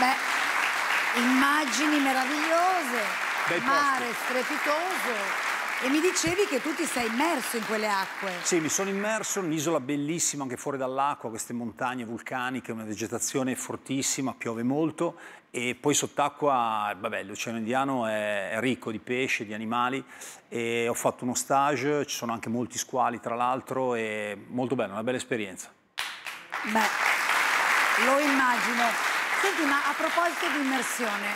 Beh, immagini meravigliose, Bel mare posto. strepitoso. E mi dicevi che tu ti sei immerso in quelle acque. Sì, mi sono immerso, in un'isola bellissima anche fuori dall'acqua, queste montagne vulcaniche, una vegetazione fortissima, piove molto e poi sott'acqua, vabbè, l'Oceano Indiano è, è, ricco di pesci, di animali e ho fatto uno stage, ci sono anche molti squali tra l'altro e molto bello, una bella esperienza. Beh, lo immagino. Senti, ma a proposito di immersione,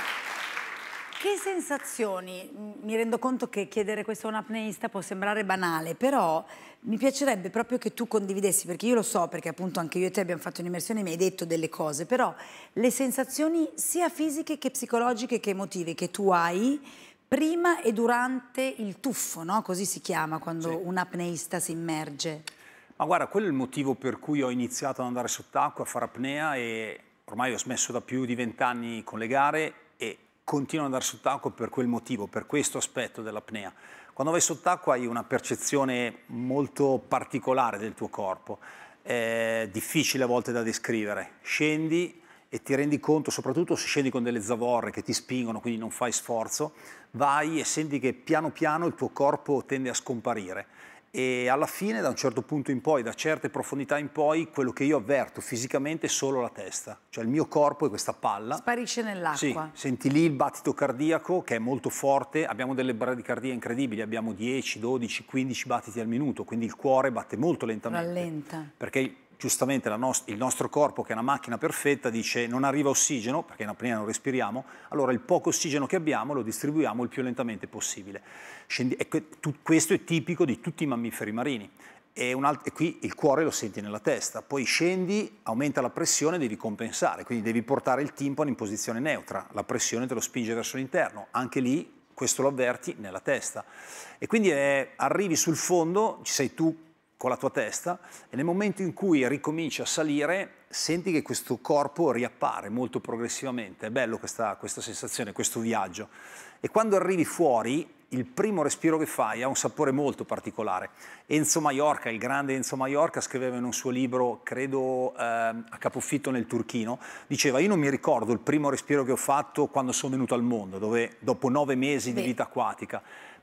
che sensazioni? Mi rendo conto che chiedere questo a un apneista può sembrare banale, però mi piacerebbe proprio che tu condividessi, perché io lo so, perché appunto anche io e te abbiamo fatto un'immersione e mi hai detto delle cose, però le sensazioni sia fisiche che psicologiche che emotive che tu hai prima e durante il tuffo, no? Così si chiama quando sì. un apneista si immerge. Ma guarda, quello è il motivo per cui ho iniziato ad andare sott'acqua a fare apnea e ormai ho smesso da più di vent'anni con le gare e continuo ad andare sott'acqua per quel motivo, per questo aspetto dell'apnea. Quando vai sott'acqua hai una percezione molto particolare del tuo corpo, eh, difficile a volte da descrivere. Scendi e ti rendi conto, soprattutto se scendi con delle zavorre che ti spingono, quindi non fai sforzo, vai e senti che piano piano il tuo corpo tende a scomparire e alla fine da un certo punto in poi, da certe profondità in poi, quello che io avverto fisicamente è solo la testa, cioè il mio corpo è questa palla. Sparisce nell'acqua. Sì, senti lì il battito cardiaco che è molto forte, abbiamo delle bradicardie incredibili, abbiamo 10, 12, 15 battiti al minuto, quindi il cuore batte molto lentamente. Rallenta. Perché giustamente nost il nostro corpo, che è una macchina perfetta, dice non arriva ossigeno, perché in apnea non respiriamo, allora il poco ossigeno che abbiamo lo distribuiamo il più lentamente possibile. questo è tipico di tutti i mammiferi marini. E, e, qui il cuore lo senti nella testa, poi scendi, aumenta la pressione, devi compensare, quindi devi portare il timpano in posizione neutra, la pressione te lo spinge verso l'interno, anche lì questo lo avverti nella testa. E quindi è, arrivi sul fondo, ci sei tu con la tua testa e nel momento in cui ricominci a salire senti che questo corpo riappare molto progressivamente, è bello questa, questa sensazione, questo viaggio e quando arrivi fuori il primo respiro che fai ha un sapore molto particolare. Enzo Maiorca, il grande Enzo Maiorca, scriveva in un suo libro, credo eh, a capofitto nel Turchino, diceva io non mi ricordo il primo respiro che ho fatto quando sono venuto al mondo, dove, dopo nove mesi Beh. di vita acquatica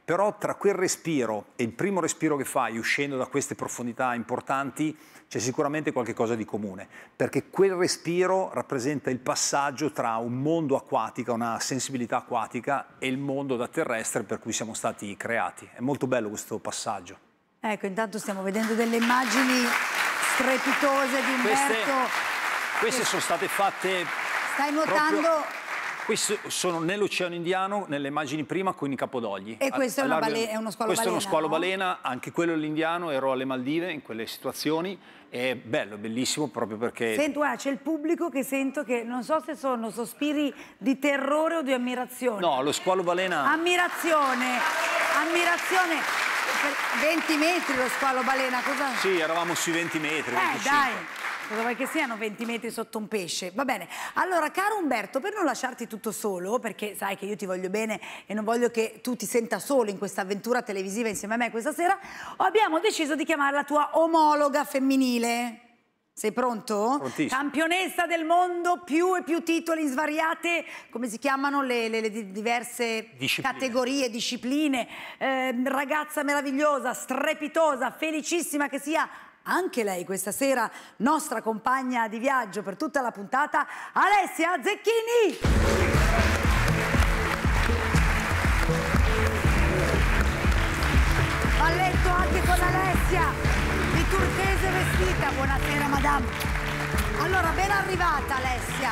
però tra quel respiro e il primo respiro che fai uscendo da queste profondità importanti c'è sicuramente qualcosa di comune, perché quel respiro rappresenta il passaggio tra un mondo acquatico, una sensibilità acquatica e il mondo da terrestre per cui siamo stati creati. È molto bello questo passaggio. Ecco, intanto stiamo vedendo delle immagini strepitose di Umberto. Queste, queste sono state fatte Stai nuotando proprio... Questi sono nell'Oceano Indiano, nelle immagini prima, con i capodogli. E questo è, è, uno squalo questo balena? Questo è uno squalo no? balena, anche quello è l'indiano, ero alle Maldive in quelle situazioni. È bello, è bellissimo proprio perché... Sento, ah, c'è il pubblico che sento che non so se sono sospiri di terrore o di ammirazione. No, lo squalo balena... Ammirazione, ammirazione. 20 metri lo squalo balena, cosa? Sì, eravamo sui 20 metri. Eh, 25. dai. Cosa che siano 20 metri sotto un pesce? Va bene. Allora, caro Umberto, per non lasciarti tutto solo, perché sai che io ti voglio bene e non voglio che tu ti senta solo in questa avventura televisiva insieme a me questa sera, abbiamo deciso di chiamare la tua omologa femminile. Sei pronto? Prontissimo. Campionessa del mondo, più e più titoli in svariate, come si chiamano le, le, le diverse discipline. categorie, discipline. Eh, ragazza meravigliosa, strepitosa, felicissima che sia anche lei questa sera, nostra compagna di viaggio per tutta la puntata, Alessia Zecchini! Balletto anche con Alessia, di turchese vestita, buonasera madame. Allora, ben arrivata Alessia.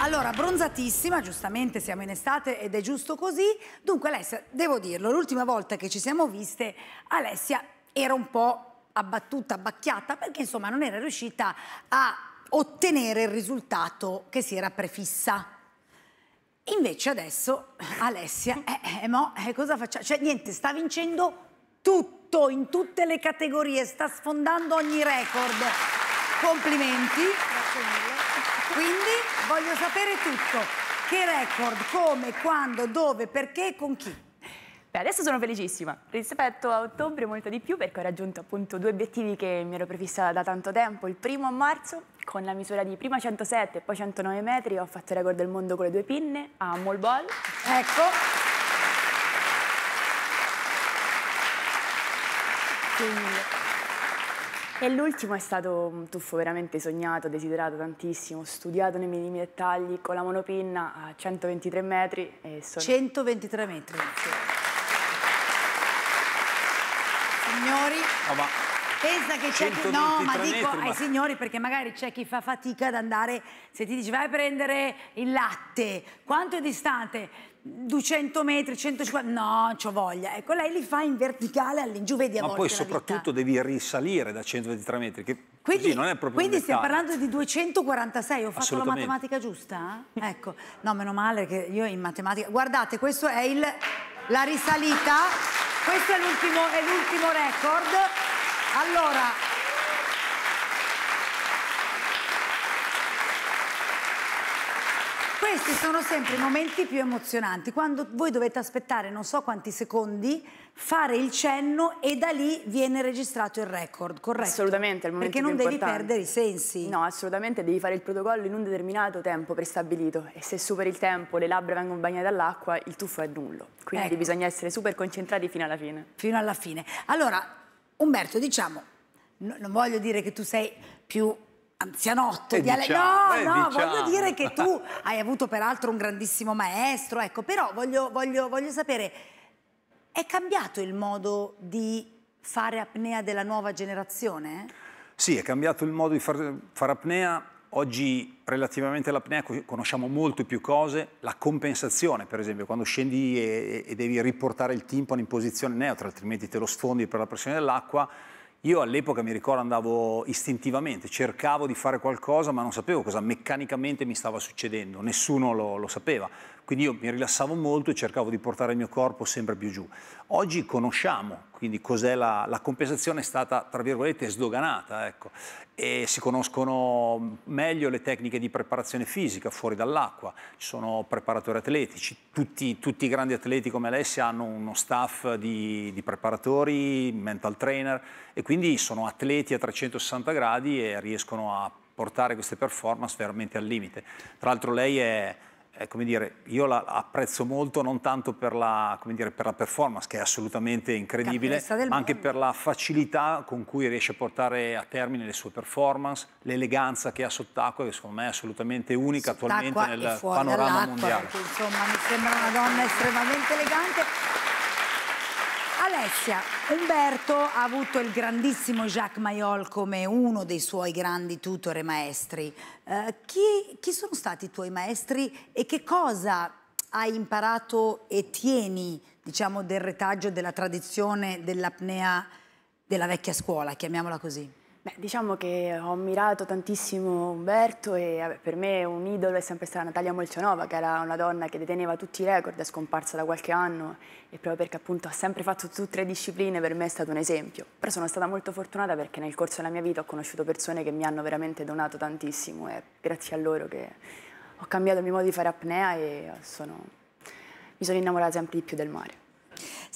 Allora, bronzatissima, giustamente siamo in estate ed è giusto così. Dunque Alessia, devo dirlo, l'ultima volta che ci siamo viste, Alessia era un po' abbattuta, abbacchiata, perché insomma non era riuscita a ottenere il risultato che si era prefissa. Invece adesso Alessia, eh, eh, eh mo, eh, cosa facciamo? Cioè niente, sta vincendo tutto, in tutte le categorie, sta sfondando ogni record. Complimenti. Quindi voglio sapere tutto. Che record, come, quando, dove, perché e con chi? Beh, adesso sono felicissima. Rispetto a ottobre molto di più perché ho raggiunto appunto due obiettivi che mi ero prefissata da tanto tempo. Il primo a marzo, con la misura di prima 107 e poi 109 metri, ho fatto il record del mondo con le due pinne a Molbol. Ecco. Quindi... E l'ultimo è stato un tuffo veramente sognato, desiderato tantissimo, studiato nei minimi dettagli, con la monopinna a 123 metri. E sono... 123 metri. Sì. signori. No, ma Pensa che c'è chi. No, ma dico metri, ai signori perché magari c'è chi fa fatica ad andare. Se ti dici vai a prendere il latte, quanto è distante? 200 metri, 150, no, non c'ho voglia. Ecco, lei li fa in verticale all'ingiù, vedi a Ma poi soprattutto devi risalire da 123 metri, che quindi, non è proprio Quindi stiamo parlando di 246, ho fatto la matematica giusta? Ecco, no, meno male che io in matematica... Guardate, questo è il... la risalita... Questo è l'ultimo record. Allora, Questi sono sempre i momenti più emozionanti, quando voi dovete aspettare non so quanti secondi, fare il cenno e da lì viene registrato il record, corretto? Assolutamente, è il momento Perché non devi importante. perdere i sensi. No, assolutamente, devi fare il protocollo in un determinato tempo prestabilito e se superi il tempo, le labbra vengono bagnate dall'acqua, il tuffo è nullo. Quindi ecco. bisogna essere super concentrati fino alla fine. Fino alla fine. Allora, Umberto, diciamo, non voglio dire che tu sei più anzianotto, eh, di Ale... diciamo, no, eh, no, diciamo. voglio dire che tu hai avuto peraltro un grandissimo maestro, ecco, però voglio, voglio, voglio sapere, è cambiato il modo di fare apnea della nuova generazione? Sì, è cambiato il modo di fare far apnea. Oggi relativamente all'apnea conosciamo molto più cose, la compensazione per esempio, quando scendi e, e devi riportare il timpano in posizione neutra, altrimenti te lo sfondi per la pressione dell'acqua, io all'epoca mi ricordo andavo istintivamente, cercavo di fare qualcosa ma non sapevo cosa meccanicamente mi stava succedendo, nessuno lo, lo sapeva. Quindi io mi rilassavo molto e cercavo di portare il mio corpo sempre più giù. Oggi conosciamo, quindi cos'è la, la compensazione è stata, tra virgolette, sdoganata, ecco. E si conoscono meglio le tecniche di preparazione fisica fuori dall'acqua, ci sono preparatori atletici, tutti, tutti, i grandi atleti come Alessia hanno uno staff di, di preparatori, mental trainer e quindi sono atleti a 360 gradi e riescono a portare queste performance veramente al limite. Tra l'altro lei è eh, come dire, io la apprezzo molto non tanto per la, dire, per la performance, che è assolutamente incredibile, ma mondo. anche per la facilità con cui riesce a portare a termine le sue performance, l'eleganza che ha sott'acqua, che secondo me è assolutamente unica attualmente nel panorama mondiale. insomma, mi sembra una donna estremamente elegante. Alessia, Umberto ha avuto il grandissimo Jacques Maiol come uno dei suoi grandi tutor e maestri. Eh, chi, chi sono stati i tuoi maestri e che cosa hai imparato e tieni, diciamo, del retaggio della tradizione dell'apnea della vecchia scuola, chiamiamola così? Beh, diciamo che ho ammirato tantissimo Umberto e per me un idolo è sempre stata Natalia Molcionova, che era una donna che deteneva tutti i record, è scomparsa da qualche anno e proprio perché appunto ha sempre fatto tutte le discipline per me è stato un esempio. Però sono stata molto fortunata perché nel corso della mia vita ho conosciuto persone che mi hanno veramente donato tantissimo e grazie a loro che ho cambiato il mio modo di fare apnea e sono... mi sono innamorata sempre di più del mare.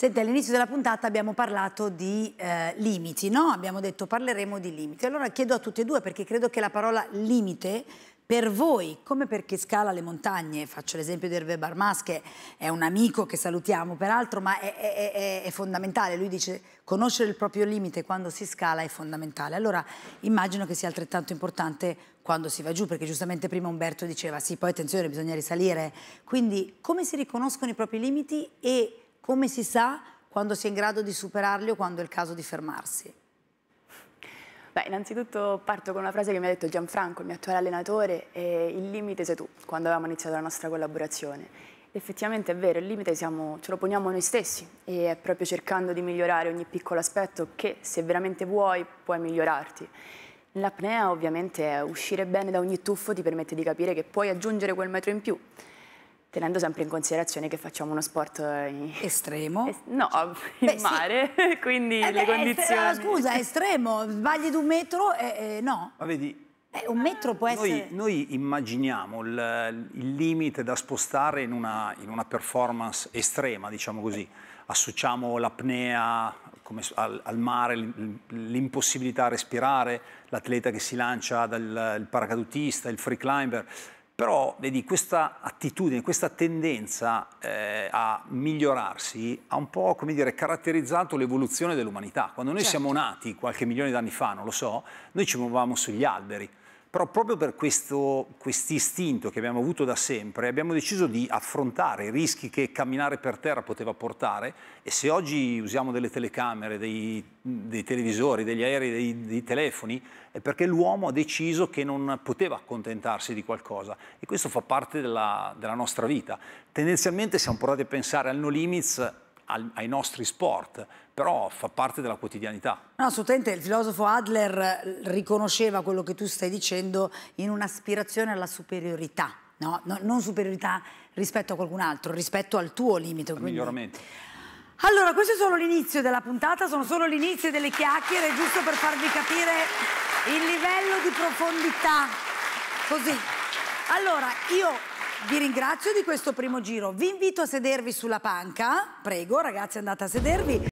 Senti, all'inizio della puntata abbiamo parlato di eh, limiti, no? Abbiamo detto parleremo di limiti. Allora chiedo a tutti e due, perché credo che la parola limite per voi, come per chi scala le montagne, faccio l'esempio di Hervé Barmas che è un amico che salutiamo peraltro, ma è, è, è, è, fondamentale, lui dice conoscere il proprio limite quando si scala è fondamentale, allora immagino che sia altrettanto importante quando si va giù, perché giustamente prima Umberto diceva sì, poi attenzione, bisogna risalire, quindi come si riconoscono i propri limiti e come si sa quando si è in grado di superarli o quando è il caso di fermarsi? Beh, innanzitutto parto con una frase che mi ha detto Gianfranco, il mio attuale allenatore, e il limite sei tu, quando avevamo iniziato la nostra collaborazione. Effettivamente è vero, il limite siamo, ce lo poniamo noi stessi e è proprio cercando di migliorare ogni piccolo aspetto che se veramente vuoi puoi migliorarti. L'apnea ovviamente è uscire bene da ogni tuffo ti permette di capire che puoi aggiungere quel metro in più tenendo sempre in considerazione che facciamo uno sport eh, in... estremo. Es... no, cioè, Beh, in mare, sì. quindi eh le beh, condizioni... Est... No, scusa, estremo, sbagli di un metro e eh, no. Ma vedi... Eh, un metro può essere... Noi, noi immaginiamo il, il, limite da spostare in una, in una performance estrema, diciamo così. Associamo l'apnea al, al, mare, l'impossibilità a respirare, l'atleta che si lancia dal paracadutista, il free climber però vedi, questa attitudine, questa tendenza eh, a migliorarsi ha un po' come dire, caratterizzato l'evoluzione dell'umanità. Quando noi certo. siamo nati qualche milione di anni fa, non lo so, noi ci muovevamo sugli alberi. Però proprio per questo quest istinto che abbiamo avuto da sempre abbiamo deciso di affrontare i rischi che camminare per terra poteva portare e se oggi usiamo delle telecamere, dei, dei televisori, degli aerei, dei, dei telefoni, è perché l'uomo ha deciso che non poteva accontentarsi di qualcosa e questo fa parte della, della nostra vita. Tendenzialmente siamo portati a pensare al no limits al, ai nostri sport, però fa parte della quotidianità. No, assolutamente, il filosofo Adler eh, riconosceva quello che tu stai dicendo in un'aspirazione alla superiorità, no? No, non superiorità rispetto a qualcun altro, rispetto al tuo limite. Al miglioramento. Allora, questo è solo l'inizio della puntata, sono solo l'inizio delle chiacchiere, giusto per farvi capire il livello di profondità. Così. Allora, io vi ringrazio di questo primo giro. Vi invito a sedervi sulla panca. Prego, ragazzi, andate a sedervi.